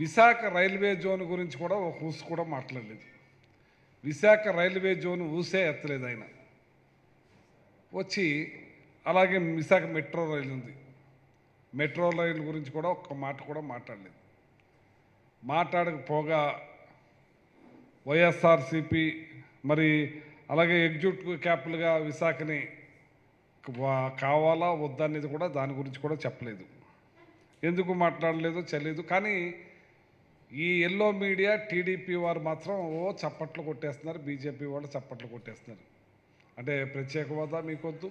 Visakha railway zone గురించి కూడా ఒక ఊసు కూడా మాట్లాడలేదు విశాఖ రైల్వే జోన్ ఊసే ఎత్తలేదు ఆయన వచ్చి అలాగే విశాఖ మెట్రో రైలు ఉంది మెట్రో రైలు గురించి కూడా ఒక్క మాట కూడా మాట్లాడలేదు మాట్లాడకపోగా వైఎస్ఆర్సిపి మరి అలాగే ఎగ్జిక్యూటివ్ క్యాపిటల్గా విశాఖని కావాలా వద్దనేది కూడా దాని గురించి కూడా చెప్పలేదు ఎందుకు మాట్లాడలేదో తెలియదు కానీ ఈ ఎల్లో మీడియా టీడీపీ వారు మాత్రం ఓ చప్పట్లు కొట్టేస్తున్నారు బీజేపీ వాళ్ళు చప్పట్లు కొట్టేస్తున్నారు అంటే ప్రత్యేక హోదా మీకొద్దు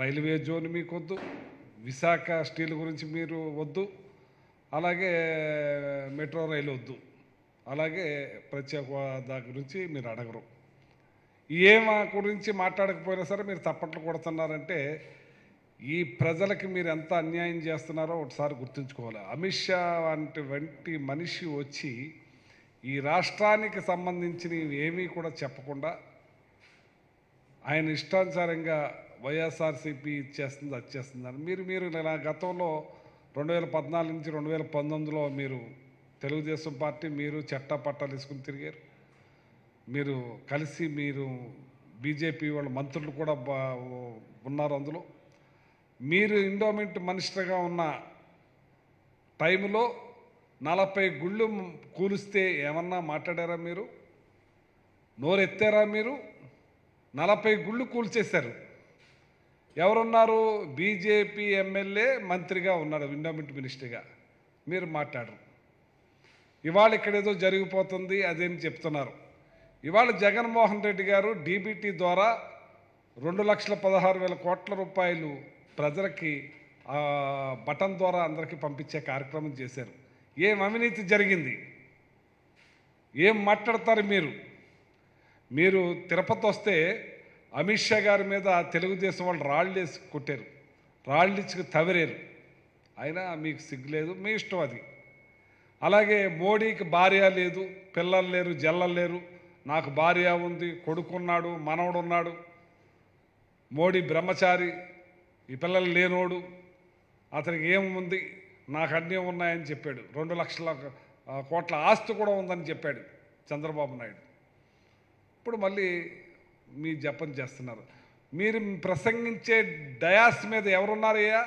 రైల్వే జోన్ మీకొద్దు విశాఖ స్టీల్ గురించి మీరు వద్దు అలాగే మెట్రో రైలు వద్దు అలాగే ప్రత్యేక హోదా గురించి మీరు అడగరు ఏమా గురించి మాట్లాడకపోయినా సరే మీరు చప్పట్లు కొడుతున్నారంటే ఈ ప్రజలకి మీరు ఎంత అన్యాయం చేస్తున్నారో ఒకసారి గుర్తుంచుకోవాలి అమిత్ షా వంటి వంటి మనిషి వచ్చి ఈ రాష్ట్రానికి సంబంధించినవి ఏమీ కూడా చెప్పకుండా ఆయన ఇష్టానుసారంగా వైఎస్ఆర్సీపీ ఇచ్చేస్తుంది వచ్చేస్తుందని మీరు మీరు నా గతంలో రెండు వేల పద్నాలుగు నుంచి రెండు వేల పంతొమ్మిదిలో మీరు తెలుగుదేశం పార్టీ మీరు చట్ట పట్టాలు వేసుకుని తిరిగారు మీరు కలిసి మీరు బీజేపీ వాళ్ళ మంత్రులు కూడా ఉన్నారు అందులో మీరు ఇండోమెంట్ మినిస్టర్గా ఉన్న టైంలో నలభై గుళ్ళు కూలిస్తే ఏమన్నా మాట్లాడారా మీరు నోరెత్తారా మీరు నలభై గుళ్ళు కూల్చేశారు ఎవరున్నారు బీజేపీ ఎమ్మెల్యే మంత్రిగా ఉన్నాడు ఇండోమెంట్ మినిస్టర్గా మీరు మాట్లాడరు ఇవాళ ఇక్కడ ఏదో జరిగిపోతుంది అదేమి చెప్తున్నారు ఇవాళ జగన్మోహన్ రెడ్డి గారు డీబీటీ ద్వారా రెండు లక్షల పదహారు వేల కోట్ల రూపాయలు ప్రజలకి బటన్ ద్వారా అందరికీ పంపించే కార్యక్రమం చేశారు ఏం అవినీతి జరిగింది ఏం మాట్లాడతారు మీరు మీరు తిరుపతి వస్తే అమిత్ షా గారి మీద తెలుగుదేశం వాళ్ళు రాళ్ళు వేసి కొట్టారు రాళ్ళు ఇచ్చి తవరేరు అయినా మీకు సిగ్గులేదు మీ ఇష్టం అది అలాగే మోడీకి భార్య లేదు పిల్లలు లేరు జల్లలు లేరు నాకు భార్య ఉంది కొడుకున్నాడు మనవడున్నాడు మోడీ బ్రహ్మచారి ఈ పిల్లలు లేనోడు అతనికి ఏముంది నాకు అన్నీ ఉన్నాయని చెప్పాడు రెండు లక్షల కోట్ల ఆస్తి కూడా ఉందని చెప్పాడు చంద్రబాబు నాయుడు ఇప్పుడు మళ్ళీ మీ జపం చేస్తున్నారు మీరు ప్రసంగించే డయాస్ మీద ఎవరున్నారయ్యా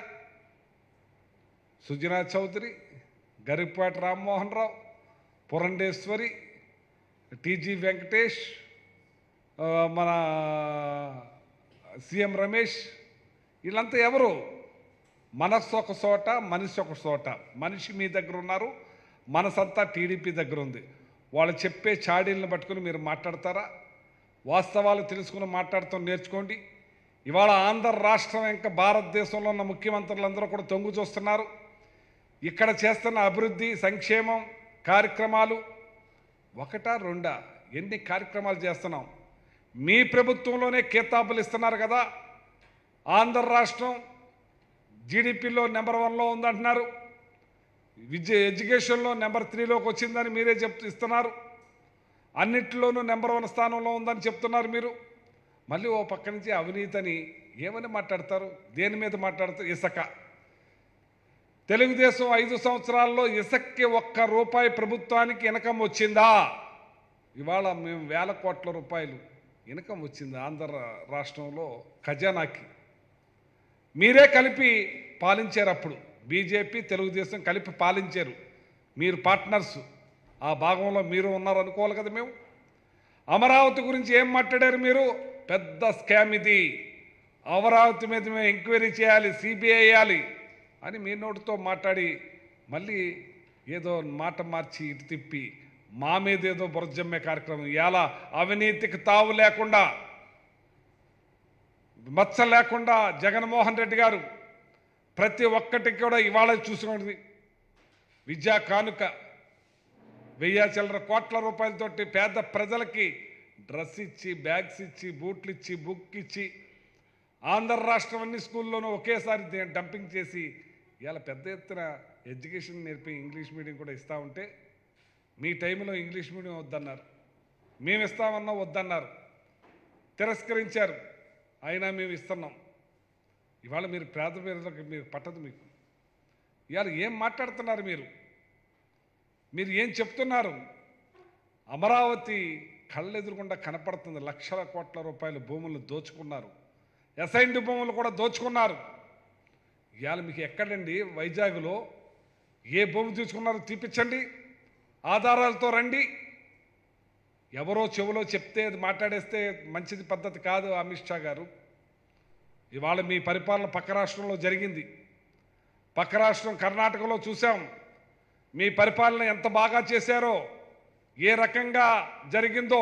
సుజనా చౌదరి గరిపాటి రామ్మోహన్ రావు పురండేశ్వరి టీజీ వెంకటేష్ మన సీఎం రమేష్ వీళ్ళంతా ఎవరు మనస్సు ఒక చోట మనిషి ఒక చోట మనిషి మీ దగ్గర ఉన్నారు మనసంతా టీడీపీ దగ్గర ఉంది వాళ్ళు చెప్పే చాడీలను పట్టుకుని మీరు మాట్లాడతారా వాస్తవాలు తెలుసుకుని మాట్లాడుతూ నేర్చుకోండి ఇవాళ ఆంధ్ర రాష్ట్రం ఇంకా భారతదేశంలో ఉన్న ముఖ్యమంత్రులందరూ కూడా తొంగు చూస్తున్నారు ఇక్కడ చేస్తున్న అభివృద్ధి సంక్షేమం కార్యక్రమాలు ఒకటా రెండా ఎన్ని కార్యక్రమాలు చేస్తున్నాం మీ ప్రభుత్వంలోనే కేతాపులు ఇస్తున్నారు కదా ఆంధ్ర రాష్ట్రం జీడిపిలో నెంబర్ వన్లో ఉందంటున్నారు విద్య ఎడ్యుకేషన్లో నెంబర్ త్రీలోకి వచ్చిందని మీరే చెప్తూ ఇస్తున్నారు అన్నిటిలోనూ నెంబర్ వన్ స్థానంలో ఉందని చెప్తున్నారు మీరు మళ్ళీ ఓ పక్క నుంచి అవినీతని ఏమని మాట్లాడతారు దేని మీద మాట్లాడతారు ఇసక తెలుగుదేశం ఐదు సంవత్సరాల్లో ఇసక్కి ఒక్క రూపాయి ప్రభుత్వానికి ఇనకం వచ్చిందా ఇవాళ మేము వేల కోట్ల రూపాయలు ఇనకం వచ్చింది ఆంధ్ర రాష్ట్రంలో ఖజానాకి మీరే కలిపి పాలించారు అప్పుడు బీజేపీ తెలుగుదేశం కలిపి పాలించారు మీరు పార్ట్నర్స్ ఆ భాగంలో మీరు ఉన్నారు అనుకోవాలి కదా మేము అమరావతి గురించి ఏం మాట్లాడారు మీరు పెద్ద స్కామ్ ఇది అమరావతి మీద మేము ఎంక్వైరీ చేయాలి సిబిఐ వేయాలి అని మీ నోటితో మాట్లాడి మళ్ళీ ఏదో మాట మార్చి ఇటు తిప్పి మా మీద ఏదో బురజమ్మే కార్యక్రమం ఇలా అవినీతికి తావు లేకుండా మచ్చ లేకుండా జగన్మోహన్ రెడ్డి గారు ప్రతి ఒక్కటికి కూడా ఇవాళ చూసుకుంటుంది విద్యా కానుక వెయ్యి చిల్లర కోట్ల రూపాయలతోటి పేద ప్రజలకి డ్రెస్ ఇచ్చి బ్యాగ్స్ ఇచ్చి బూట్లు ఇచ్చి బుక్ ఇచ్చి ఆంధ్ర రాష్ట్రం అన్ని స్కూల్లోనూ ఒకేసారి డంపింగ్ చేసి ఇలా పెద్ద ఎత్తున ఎడ్యుకేషన్ నేర్పి ఇంగ్లీష్ మీడియం కూడా ఇస్తూ ఉంటే మీ టైంలో ఇంగ్లీష్ మీడియం వద్దన్నారు మేమిస్తామన్నా వద్దన్నారు తిరస్కరించారు అయినా మేము ఇస్తున్నాం ఇవాళ మీరు పేద పేదలకు మీరు పట్టదు మీకు ఇవాళ ఏం మాట్లాడుతున్నారు మీరు మీరు ఏం చెప్తున్నారు అమరావతి కళ్ళెదురుకుండా కనపడుతుంది లక్షల కోట్ల రూపాయల భూములు దోచుకున్నారు ఎసైన్డ్ భూములు కూడా దోచుకున్నారు ఇవాళ మీకు ఎక్కడండి వైజాగ్లో ఏ భూమి తీసుకున్నారో తీపించండి ఆధారాలతో రండి ఎవరో చెవిలో చెప్తే మాట్లాడేస్తే మంచిది పద్ధతి కాదు అమిత్ షా గారు ఇవాళ మీ పరిపాలన పక్క రాష్ట్రంలో జరిగింది పక్క రాష్ట్రం కర్ణాటకలో చూసాం మీ పరిపాలన ఎంత బాగా చేశారో ఏ రకంగా జరిగిందో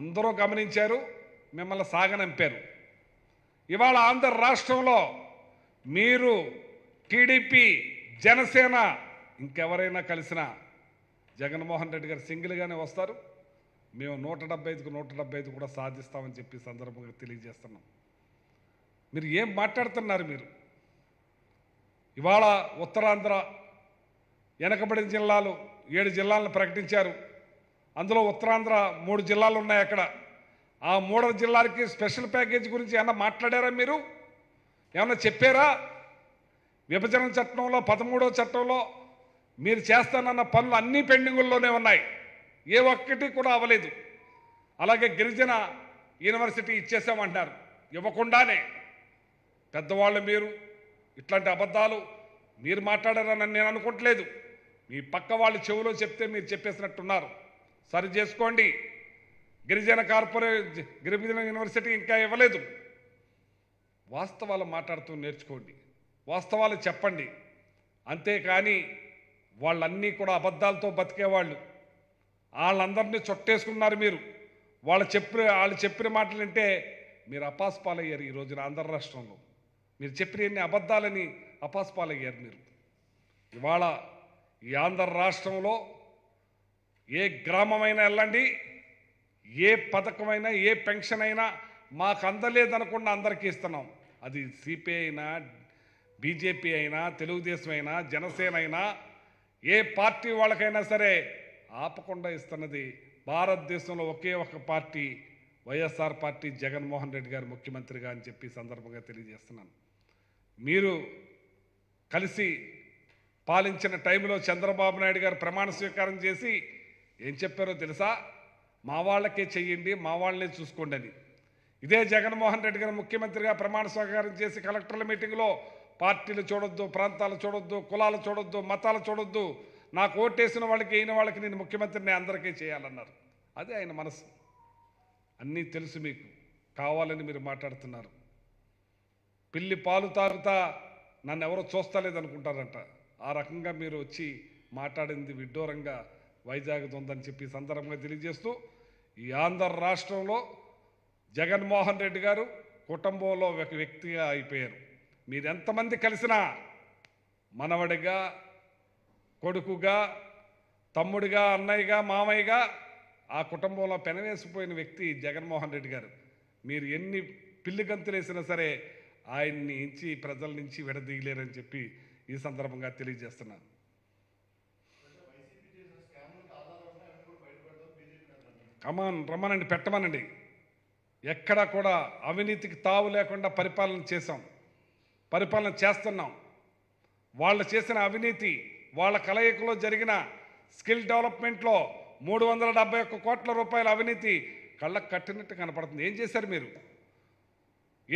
అందరూ గమనించారు మిమ్మల్ని సాగనంపారు ఇవాళ ఆంధ్ర రాష్ట్రంలో మీరు టీడీపీ జనసేన ఇంకెవరైనా కలిసిన జగన్మోహన్ రెడ్డి గారు సింగిల్గానే వస్తారు మేము నూట డెబ్బై ఐదుకు నూట డెబ్బై ఐదు కూడా సాధిస్తామని చెప్పి సందర్భంగా తెలియజేస్తున్నాం మీరు ఏం మాట్లాడుతున్నారు మీరు ఇవాళ ఉత్తరాంధ్ర వెనకబడిన జిల్లాలు ఏడు జిల్లాలను ప్రకటించారు అందులో ఉత్తరాంధ్ర మూడు జిల్లాలు ఉన్నాయి అక్కడ ఆ మూడు జిల్లాలకి స్పెషల్ ప్యాకేజ్ గురించి ఏమన్నా మాట్లాడారా మీరు ఏమన్నా చెప్పారా విభజన చట్టంలో పదమూడో చట్టంలో మీరు చేస్తానన్న పనులు అన్నీ పెండింగుల్లోనే ఉన్నాయి ఏ ఒక్కటి కూడా అవ్వలేదు అలాగే గిరిజన యూనివర్సిటీ ఇచ్చేసామంటారు ఇవ్వకుండానే పెద్దవాళ్ళు మీరు ఇట్లాంటి అబద్ధాలు మీరు మాట్లాడారని నేను అనుకోవట్లేదు మీ పక్క వాళ్ళు చెవులో చెప్తే మీరు చెప్పేసినట్టున్నారు సరి చేసుకోండి గిరిజన కార్పొరే గిరిజన యూనివర్సిటీ ఇంకా ఇవ్వలేదు వాస్తవాలు మాట్లాడుతూ నేర్చుకోండి వాస్తవాలు చెప్పండి అంతేకాని వాళ్ళన్నీ కూడా అబద్ధాలతో బతికేవాళ్ళు వాళ్ళందరినీ చుట్టేసుకున్నారు మీరు వాళ్ళు చెప్పిన వాళ్ళు చెప్పిన మాటలు అంటే మీరు అపాస్పాలయ్యారు ఈ రోజున ఆంధ్ర రాష్ట్రంలో మీరు చెప్పిన ఎన్ని అబద్ధాలని అపాస్పాలయ్యారు మీరు ఇవాళ ఈ ఆంధ్ర రాష్ట్రంలో ఏ గ్రామమైనా వెళ్ళండి ఏ పథకమైనా ఏ పెన్షన్ అయినా మాకు అందలేదనకుండా అందరికీ ఇస్తున్నాం అది సిపిఐ అయినా బీజేపీ అయినా తెలుగుదేశం అయినా జనసేన అయినా ఏ పార్టీ వాళ్ళకైనా సరే ఆపకుండా ఇస్తున్నది భారతదేశంలో ఒకే ఒక party YSR party Jaganmohan Reddy గారు ముఖ్యమంత్రిగా అని చెప్పి సందర్భంగా తెలియజేస్తున్నాను మీరు కలిసి పాలించిన టైంలో చంద్రబాబు నాయుడు గారు ప్రమాణ స్వీకారం చేసి ఏం చెప్పారో తెలుసా మా వాళ్ళకే చెయ్యండి మా వాళ్ళనే చూసుకోండి అని ఇదే జగన్మోహన్ రెడ్డి గారు ముఖ్యమంత్రిగా ప్రమాణ స్వీకారం చేసి కలెక్టర్ల మీటింగ్లో పార్టీలు చూడొద్దు ప్రాంతాలు చూడొద్దు కులాలు చూడొద్దు మతాలు చూడొద్దు నాకు ఓటేసిన వాళ్ళకి అయిన వాళ్ళకి నేను ముఖ్యమంత్రిని అందరికీ చేయాలన్నారు అదే ఆయన మనసు అన్నీ తెలుసు మీకు కావాలని మీరు మాట్లాడుతున్నారు పిల్లి పాలు తాగుతా నన్ను ఎవరో చూస్తలేదనుకుంటారంట ఆ రకంగా మీరు వచ్చి మాట్లాడింది విడ్డూరంగా వైజాగ్ ఉందని చెప్పి సందర్భంగా తెలియజేస్తూ ఈ ఆంధ్ర రాష్ట్రంలో జగన్మోహన్ రెడ్డి గారు కుటుంబంలో ఒక వ్యక్తిగా అయిపోయారు మీరెంతమంది కలిసినా మనవడిగా కొడుకుగా తమ్ముడిగా అన్నయ్యగా మామయ్యగా ఆ కుటుంబంలో పెనవేసిపోయిన వ్యక్తి జగన్మోహన్ రెడ్డి గారు మీరు ఎన్ని పిల్లి గంతులేసినా సరే ఆయన్ని ఇంచి ప్రజల నుంచి విడదీయలేరని చెప్పి ఈ సందర్భంగా తెలియజేస్తున్నాను కమాన్ రమ్మనండి పెట్టమనండి ఎక్కడా కూడా అవినీతికి తావు లేకుండా పరిపాలన చేశాం పరిపాలన చేస్తున్నాం వాళ్ళు చేసిన అవినీతి వాళ్ళ కలయికలో జరిగిన స్కిల్ డెవలప్మెంట్లో మూడు వందల డెబ్బై ఒక్క కోట్ల రూపాయల అవినీతి కళ్ళకు కట్టినట్టు కనపడుతుంది ఏం చేశారు మీరు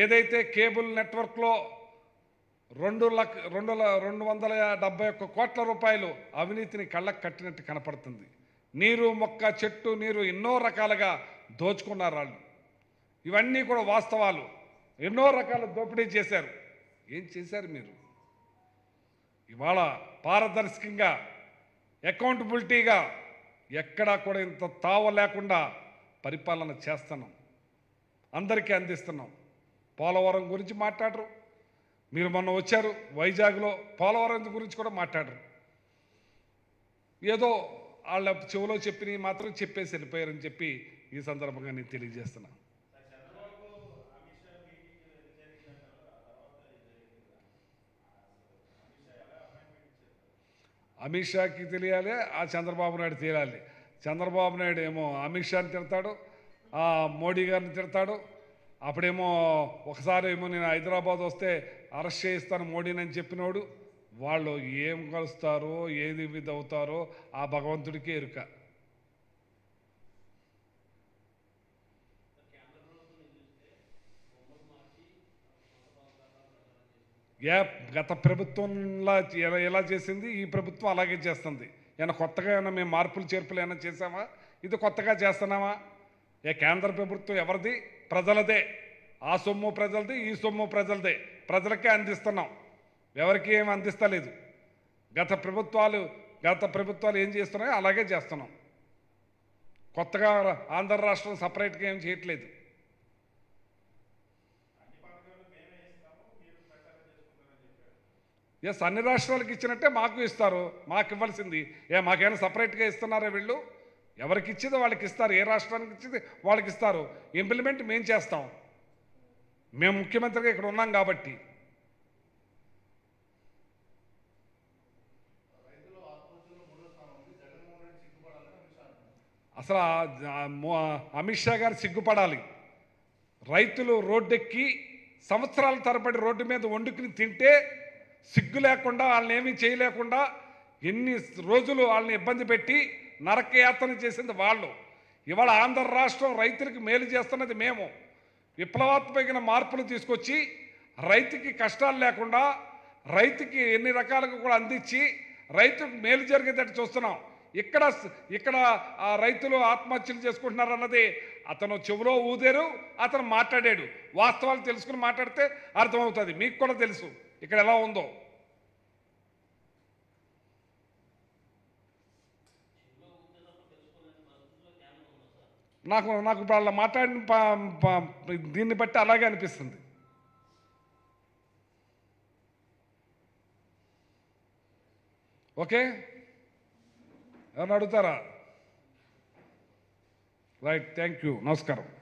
ఏదైతే కేబుల్ నెట్వర్క్లో రెండు లక్ష రెండు రెండు వందల డెబ్బై ఒక్క కోట్ల రూపాయలు అవినీతిని కళ్ళకు కట్టినట్టు కనపడుతుంది నీరు మొక్క చెట్టు నీరు ఎన్నో రకాలుగా దోచుకున్నారు వాళ్ళు ఇవన్నీ కూడా వాస్తవాలు ఎన్నో రకాల దోపిడీ చేశారు ఏం చేశారు మీరు ఇవాళ పారదర్శకంగా అకౌంటబిలిటీగా ఎక్కడా కూడా ఇంత తావ లేకుండా పరిపాలన చేస్తున్నాం అందరికీ అందిస్తున్నాం పోలవరం గురించి మాట్లాడరు మీరు మొన్న వచ్చారు వైజాగ్లో పోలవరం గురించి కూడా మాట్లాడరు ఏదో వాళ్ళ చెవులో చెప్పినవి మాత్రం చెప్పేసి వెళ్ళిపోయారని చెప్పి ఈ సందర్భంగా నేను తెలియజేస్తున్నాను అమిత్ షాకి తెలియాలి ఆ చంద్రబాబు నాయుడు తెలియాలి చంద్రబాబు నాయుడు ఏమో అమిత్ షాని తిడతాడు మోడీ గారిని తిడతాడు అప్పుడేమో ఒకసారి ఏమో నేను హైదరాబాద్ వస్తే అరెస్ట్ చేయిస్తాను మోడీని అని చెప్పినోడు వాళ్ళు ఏం కలుస్తారో ఏది విధవుతారో ఆ భగవంతుడికే ఎరుక ఏ గత ప్రభుత్వంలా ఎలా చేసింది ఈ ప్రభుత్వం అలాగే చేస్తుంది ఏమైనా కొత్తగా ఏమైనా మేము మార్పులు చేర్పులు ఏమైనా చేసామా ఇది కొత్తగా చేస్తున్నామా ఏ కేంద్ర ప్రభుత్వం ఎవరిది ప్రజలదే ఆ సొమ్ము ప్రజలది ఈ సొమ్ము ప్రజలదే ప్రజలకే అందిస్తున్నాం ఎవరికి ఏమి అందిస్తలేదు గత ప్రభుత్వాలు గత ప్రభుత్వాలు ఏం చేస్తున్నాయో అలాగే చేస్తున్నాం కొత్తగా ఆంధ్ర రాష్ట్రం సపరేట్గా ఏం చేయట్లేదు ఎస్ అన్ని రాష్ట్రాలకు ఇచ్చినట్టే మాకు ఇస్తారు మాకు ఇవ్వాల్సింది ఏ మాకేమైనా సపరేట్గా ఇస్తున్నారా వీళ్ళు ఎవరికి ఇచ్చిందో వాళ్ళకి ఇస్తారు ఏ రాష్ట్రానికి ఇచ్చింది వాళ్ళకి ఇస్తారు ఇంప్లిమెంట్ మేము చేస్తాం మేము ముఖ్యమంత్రిగా ఇక్కడ ఉన్నాం కాబట్టి అసలు అమిత్ షా గారు సిగ్గుపడాలి రైతులు రోడ్డెక్కి సంవత్సరాల తరబడి రోడ్డు మీద వండుకుని తింటే సిగ్గు లేకుండా వాళ్ళని ఏమీ చేయలేకుండా ఎన్ని రోజులు వాళ్ళని ఇబ్బంది పెట్టి నరకయాత్ర చేసింది వాళ్ళు ఇవాళ ఆంధ్ర రాష్ట్రం రైతులకు మేలు చేస్తున్నది మేము విప్లవాత్మకమైన మార్పులు తీసుకొచ్చి రైతుకి కష్టాలు లేకుండా రైతుకి ఎన్ని రకాలుగా కూడా అందించి రైతుకు మేలు జరిగేటట్టు చూస్తున్నాం ఇక్కడ ఇక్కడ రైతులు ఆత్మహత్యలు చేసుకుంటున్నారు అన్నది అతను చెవులో ఊదేరు అతను మాట్లాడాడు వాస్తవాలు తెలుసుకుని మాట్లాడితే అర్థమవుతుంది మీకు కూడా తెలుసు ఇక్కడ ఎలా ఉందో నాకు నాకు ఇప్పుడు అలా మాట్లాడిన దీన్ని బట్టి అలాగే అనిపిస్తుంది ఓకే ఎవరిని అడుగుతారా రైట్ థ్యాంక్ యూ నమస్కారం